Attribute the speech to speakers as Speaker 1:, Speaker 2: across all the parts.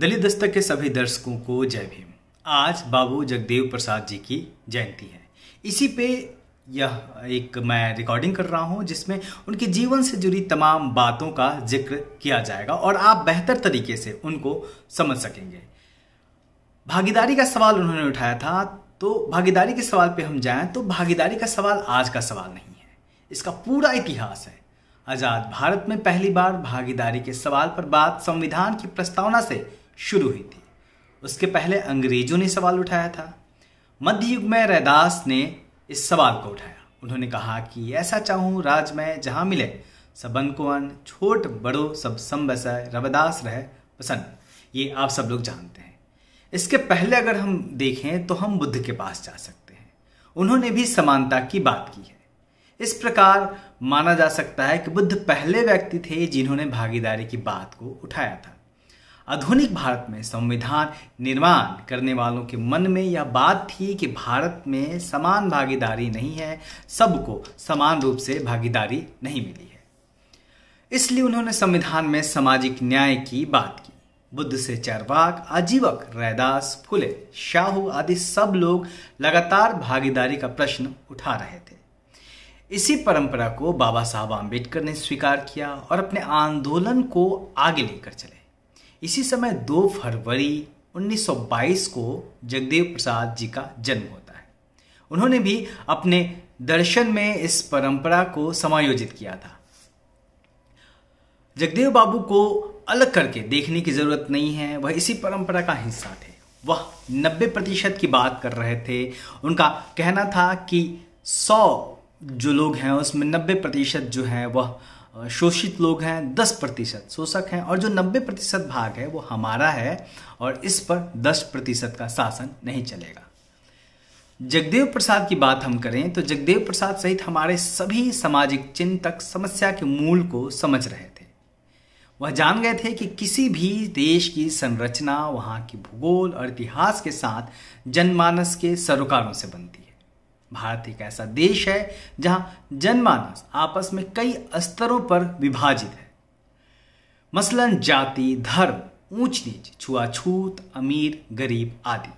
Speaker 1: दलित दस्तक के सभी दर्शकों को जय भीम आज बाबू जगदेव प्रसाद जी की जयंती है इसी पे यह एक मैं रिकॉर्डिंग कर रहा हूँ जिसमें उनके जीवन से जुड़ी तमाम बातों का जिक्र किया जाएगा और आप बेहतर तरीके से उनको समझ सकेंगे भागीदारी का सवाल उन्होंने उठाया था तो भागीदारी के सवाल पे हम जाएं तो भागीदारी का सवाल आज का सवाल नहीं है इसका पूरा इतिहास है आज़ाद भारत में पहली बार भागीदारी के सवाल पर बात संविधान की प्रस्तावना से शुरू हुई थी उसके पहले अंग्रेजों ने सवाल उठाया था मध्य युग में रैदास ने इस सवाल को उठाया उन्होंने कहा कि ऐसा चाहूं राज में जहां मिले सबन को छोट बड़ो सब संबस रवदास रह पसंद ये आप सब लोग जानते हैं इसके पहले अगर हम देखें तो हम बुद्ध के पास जा सकते हैं उन्होंने भी समानता की बात की है इस प्रकार माना जा सकता है कि बुद्ध पहले व्यक्ति थे जिन्होंने भागीदारी की बात को उठाया था आधुनिक भारत में संविधान निर्माण करने वालों के मन में यह बात थी कि भारत में समान भागीदारी नहीं है सबको समान रूप से भागीदारी नहीं मिली है इसलिए उन्होंने संविधान में सामाजिक न्याय की बात की बुद्ध से चारवाक आजीवक रैदास फुले शाहू आदि सब लोग लगातार भागीदारी का प्रश्न उठा रहे थे इसी परंपरा को बाबा साहब आम्बेडकर ने स्वीकार किया और अपने आंदोलन को आगे लेकर चले इसी समय 2 फरवरी 1922 को जगदेव प्रसाद जी का जन्म होता है उन्होंने भी अपने दर्शन में इस परंपरा को समायोजित किया था जगदेव बाबू को अलग करके देखने की ज़रूरत नहीं है वह इसी परंपरा का हिस्सा थे वह 90 प्रतिशत की बात कर रहे थे उनका कहना था कि 100 जो लोग हैं उसमें 90 प्रतिशत जो हैं वह शोषित लोग हैं दस प्रतिशत शोषक हैं और जो नब्बे प्रतिशत भाग है वो हमारा है और इस पर दस प्रतिशत का शासन नहीं चलेगा जगदेव प्रसाद की बात हम करें तो जगदेव प्रसाद सहित हमारे सभी सामाजिक चिंतक समस्या के मूल को समझ रहे थे वह जान गए थे कि किसी भी देश की संरचना वहाँ की भूगोल और इतिहास के साथ जनमानस के सरोकारों से बनती है भारत एक ऐसा देश है जहां जनमानस आपस में कई स्तरों पर विभाजित है मसलन जाति धर्म ऊंच नीच छुआछूत अमीर गरीब आदि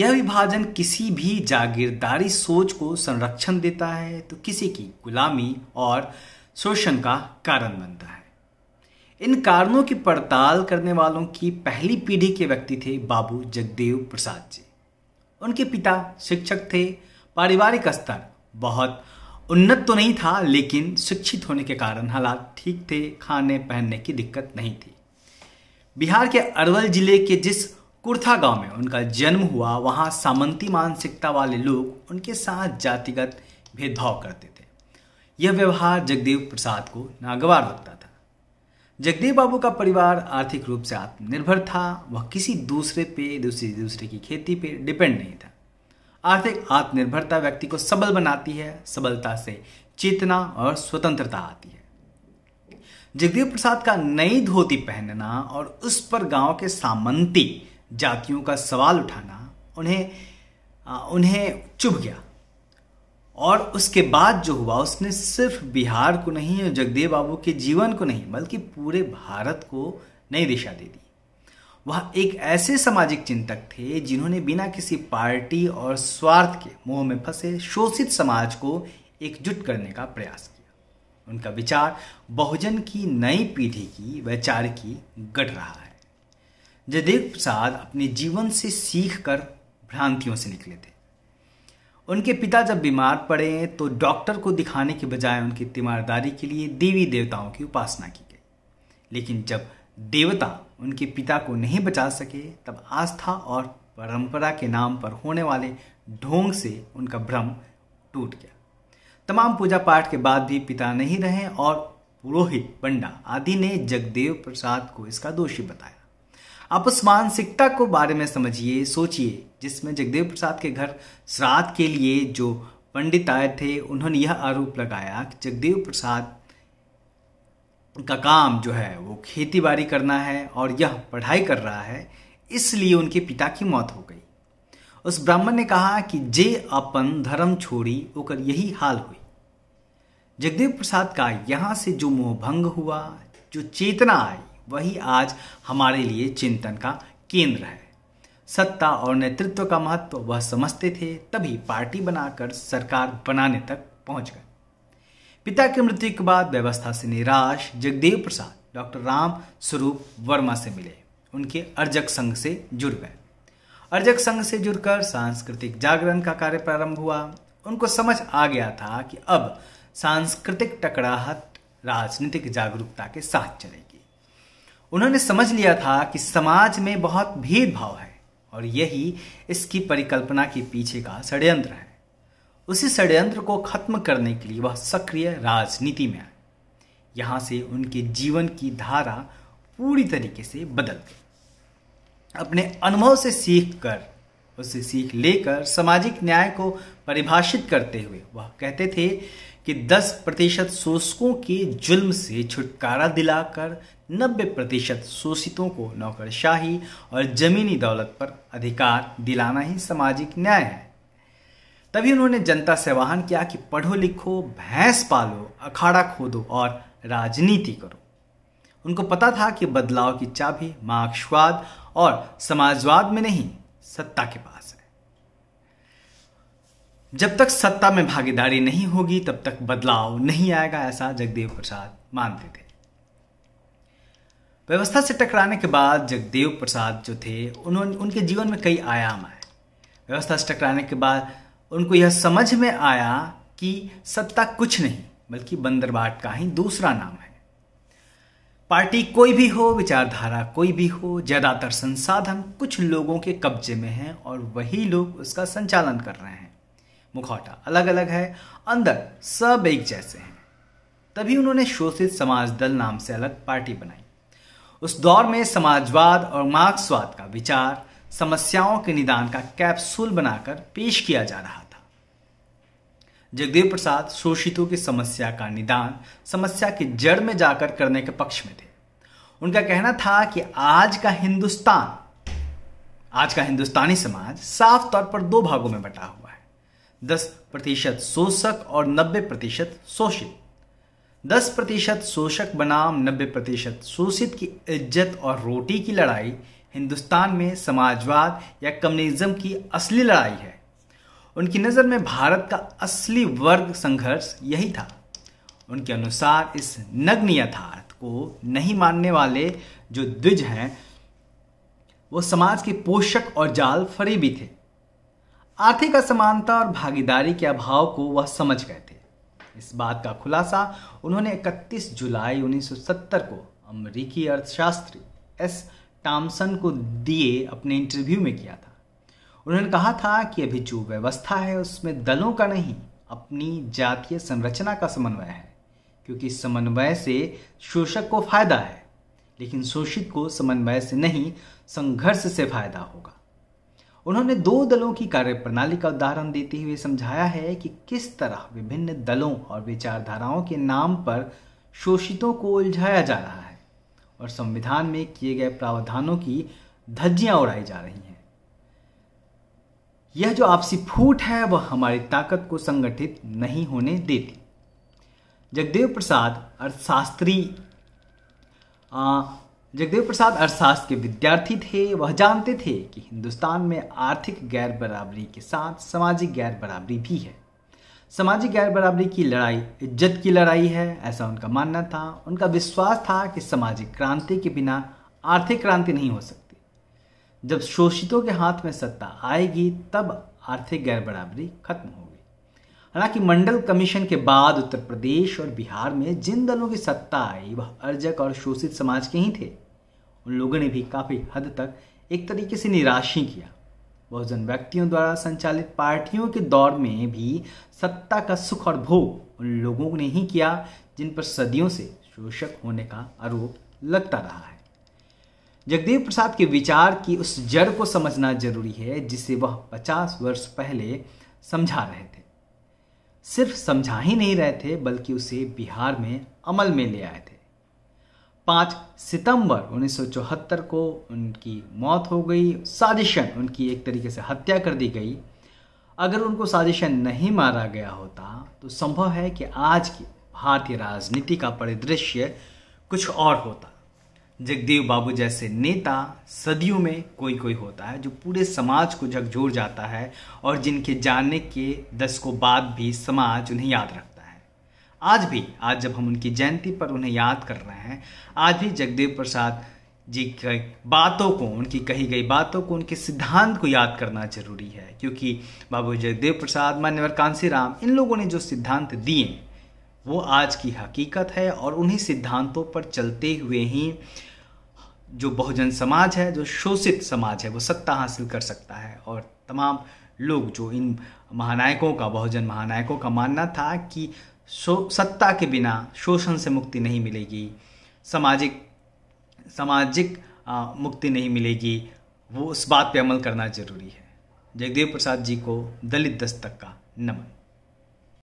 Speaker 1: यह विभाजन किसी भी जागीरदारी सोच को संरक्षण देता है तो किसी की गुलामी और शोषण का कारण बनता है इन कारणों की पड़ताल करने वालों की पहली पीढ़ी के व्यक्ति थे बाबू जगदेव प्रसाद जी उनके पिता शिक्षक थे पारिवारिक स्तर बहुत उन्नत तो नहीं था लेकिन शिक्षित होने के कारण हालात ठीक थे खाने पहनने की दिक्कत नहीं थी बिहार के अरवल जिले के जिस कुर्था गांव में उनका जन्म हुआ वहां सामंती मानसिकता वाले लोग उनके साथ जातिगत भेदभाव करते थे यह व्यवहार जगदेव प्रसाद को नागवार लगता था जगदेव बाबू का परिवार आर्थिक रूप से आत्मनिर्भर था वह किसी दूसरे पे दूसरे दूसरे की खेती पे डिपेंड नहीं था आर्थिक आत्मनिर्भरता व्यक्ति को सबल बनाती है सबलता से चेतना और स्वतंत्रता आती है जगदेव प्रसाद का नई धोती पहनना और उस पर गांव के सामंती जातियों का सवाल उठाना उन्हें उन्हें चुभ गया और उसके बाद जो हुआ उसने सिर्फ बिहार को नहीं और जगदेव बाबू के जीवन को नहीं बल्कि पूरे भारत को नई दिशा दे दी वह एक ऐसे सामाजिक चिंतक थे जिन्होंने बिना किसी पार्टी और स्वार्थ के मोह में फंसे शोषित समाज को एकजुट करने का प्रयास किया उनका विचार बहुजन की नई पीढ़ी की वैचारिकी गढ़ रहा है जयदेव प्रसाद अपने जीवन से सीख कर भ्रांतियों से निकले थे उनके पिता जब बीमार पड़े तो डॉक्टर को दिखाने के बजाय उनकी तीमारदारी के लिए देवी देवताओं की उपासना की गई लेकिन जब देवता उनके पिता को नहीं बचा सके तब आस्था और परंपरा के नाम पर होने वाले ढोंग से उनका भ्रम टूट गया तमाम पूजा पाठ के बाद भी पिता नहीं रहे और पुरोहित पंडा आदि ने जगदेव प्रसाद को इसका दोषी बताया आप उस मानसिकता को बारे में समझिए सोचिए जिसमें जगदेव प्रसाद के घर श्राद्ध के लिए जो पंडित आए थे उन्होंने यह आरोप लगाया कि जगदेव प्रसाद का काम जो है वो खेती बाड़ी करना है और यह पढ़ाई कर रहा है इसलिए उनके पिता की मौत हो गई उस ब्राह्मण ने कहा कि जे अपन धर्म छोड़ी होकर यही हाल हुई जगदेव प्रसाद का यहाँ से जो मोह भंग हुआ जो चेतना आई वही आज हमारे लिए चिंतन का केंद्र है सत्ता और नेतृत्व का महत्व वह समझते थे तभी पार्टी बनाकर सरकार बनाने तक पहुंच गए पिता की मृत्यु के बाद व्यवस्था से निराश जगदेव प्रसाद डॉक्टर राम स्वरूप वर्मा से मिले उनके अर्जक संघ से जुड़ गए अर्जक संघ से जुड़कर सांस्कृतिक जागरण का कार्य प्रारंभ हुआ उनको समझ आ गया था कि अब सांस्कृतिक टकराहट राजनीतिक जागरूकता के साथ चलेगी उन्होंने समझ लिया था कि समाज में बहुत भेदभाव है और यही इसकी परिकल्पना के पीछे का षड्यंत्र है उसी षड्यंत्र को खत्म करने के लिए वह सक्रिय राजनीति में आए यहाँ से उनके जीवन की धारा पूरी तरीके से बदल गई अपने अनुभव से सीख कर उससे सीख लेकर सामाजिक न्याय को परिभाषित करते हुए वह कहते थे कि 10 प्रतिशत शोषकों के जुल्म से छुटकारा दिलाकर 90 प्रतिशत शोषितों को नौकरशाही और जमीनी दौलत पर अधिकार दिलाना ही सामाजिक न्याय है तभी उन्होंने जनता से आह्वान किया कि पढ़ो लिखो भैंस पालो अखाड़ा खोदो और राजनीति करो उनको पता था कि बदलाव की चाबी मार्क्सवाद और समाजवाद में नहीं सत्ता के पास है जब तक सत्ता में भागीदारी नहीं होगी तब तक बदलाव नहीं आएगा ऐसा जगदेव प्रसाद मानते थे व्यवस्था से टकराने के बाद जगदेव प्रसाद जो थे उन्होंने उनके जीवन में कई आयाम आए व्यवस्था से टकराने के बाद उनको यह समझ में आया कि सत्ता कुछ नहीं बल्कि बंदरबाट का ही दूसरा नाम है पार्टी कोई भी हो विचारधारा कोई भी हो ज़्यादातर संसाधन कुछ लोगों के कब्जे में हैं और वही लोग उसका संचालन कर रहे हैं मुखौटा अलग अलग है अंदर सब एक जैसे हैं तभी उन्होंने शोषित समाज दल नाम से अलग पार्टी बनाई उस दौर में समाजवाद और मार्क्सवाद का विचार समस्याओं के निदान का कैप्सूल बनाकर पेश किया जा रहा जगदेव प्रसाद शोषितों की समस्या का निदान समस्या की जड़ में जाकर करने के पक्ष में थे उनका कहना था कि आज का हिंदुस्तान आज का हिंदुस्तानी समाज साफ तौर पर दो भागों में बटा हुआ है दस प्रतिशत शोषक और नब्बे प्रतिशत शोषित दस प्रतिशत शोषक बनाम नब्बे प्रतिशत शोषित की इज्जत और रोटी की लड़ाई हिंदुस्तान में समाजवाद या कम्युनिज्म की असली लड़ाई है उनकी नज़र में भारत का असली वर्ग संघर्ष यही था उनके अनुसार इस नग्न यथार्थ को नहीं मानने वाले जो द्विज हैं वो समाज के पोषक और जाल फरीबी थे आर्थिक असमानता और भागीदारी के अभाव को वह समझ गए थे इस बात का खुलासा उन्होंने 31 जुलाई 1970 को अमेरिकी अर्थशास्त्री एस टॉमसन को दिए अपने इंटरव्यू में किया था उन्होंने कहा था कि अभी जो व्यवस्था है उसमें दलों का नहीं अपनी जातीय संरचना का समन्वय है क्योंकि समन्वय से शोषक को फायदा है लेकिन शोषित को समन्वय से नहीं संघर्ष से फायदा होगा उन्होंने दो दलों की कार्यप्रणाली का उदाहरण देते हुए समझाया है कि किस तरह विभिन्न दलों और विचारधाराओं के नाम पर शोषितों को उलझाया जा रहा है और संविधान में किए गए प्रावधानों की धज्जियां उड़ाई जा रही हैं यह जो आपसी फूट है वह हमारी ताकत को संगठित नहीं होने देती जगदेव प्रसाद अर्थशास्त्री जगदेव प्रसाद अर्थशास्त्र के विद्यार्थी थे वह जानते थे कि हिंदुस्तान में आर्थिक गैर बराबरी के साथ सामाजिक गैर बराबरी भी है सामाजिक गैर बराबरी की लड़ाई इज्जत की लड़ाई है ऐसा उनका मानना था उनका विश्वास था कि सामाजिक क्रांति के बिना आर्थिक क्रांति नहीं हो सकती जब शोषितों के हाथ में सत्ता आएगी तब आर्थिक गैर बराबरी खत्म होगी हालांकि मंडल कमीशन के बाद उत्तर प्रदेश और बिहार में जिन दलों की सत्ता आई वह अर्जक और शोषित समाज के ही थे उन लोगों ने भी काफ़ी हद तक एक तरीके से निराश ही किया बहुजन व्यक्तियों द्वारा संचालित पार्टियों के दौर में भी सत्ता का सुख और भोग उन लोगों ने ही किया जिन पर सदियों से शोषक होने का आरोप लगता रहा है जगदेव प्रसाद के विचार की उस जड़ को समझना जरूरी है जिसे वह 50 वर्ष पहले समझा रहे थे सिर्फ समझा ही नहीं रहे थे बल्कि उसे बिहार में अमल में ले आए थे पाँच सितंबर 1974 को उनकी मौत हो गई साजिशन उनकी एक तरीके से हत्या कर दी गई अगर उनको साजिशन नहीं मारा गया होता तो संभव है कि आज की भारतीय राजनीति का परिदृश्य कुछ और होता जगदेव बाबू जैसे नेता सदियों में कोई कोई होता है जो पूरे समाज को झकझोर जाता है और जिनके जाने के दशकों बाद भी समाज उन्हें याद रखता है आज भी आज जब हम उनकी जयंती पर उन्हें याद कर रहे हैं आज भी जगदेव प्रसाद जी की बातों को उनकी कही गई बातों को उनके सिद्धांत को याद करना जरूरी है क्योंकि बाबू जगदेव प्रसाद मान्यवर कांसी राम इन लोगों ने जो सिद्धांत दिए वो आज की हकीकत है और उन्हीं सिद्धांतों पर चलते हुए ही जो बहुजन समाज है जो शोषित समाज है वो सत्ता हासिल कर सकता है और तमाम लोग जो इन महानायकों का बहुजन महानायकों का मानना था कि सत्ता के बिना शोषण से मुक्ति नहीं मिलेगी सामाजिक सामाजिक मुक्ति नहीं मिलेगी वो उस बात पे अमल करना ज़रूरी है जगदेव प्रसाद जी को दलित दस्तक का नमन